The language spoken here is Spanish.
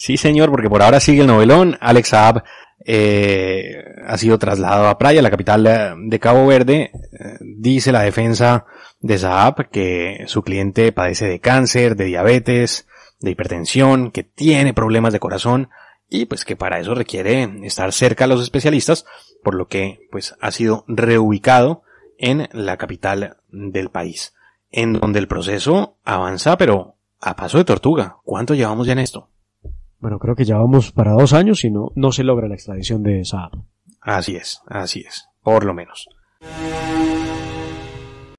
Sí, señor, porque por ahora sigue el novelón. Alex Saab eh, ha sido trasladado a Praia, la capital de Cabo Verde. Eh, dice la defensa de Saab que su cliente padece de cáncer, de diabetes, de hipertensión, que tiene problemas de corazón y pues que para eso requiere estar cerca a los especialistas, por lo que pues ha sido reubicado en la capital del país, en donde el proceso avanza pero a paso de tortuga. ¿Cuánto llevamos ya en esto? bueno, creo que ya vamos para dos años y no, no se logra la extradición de Saab. Así es, así es, por lo menos.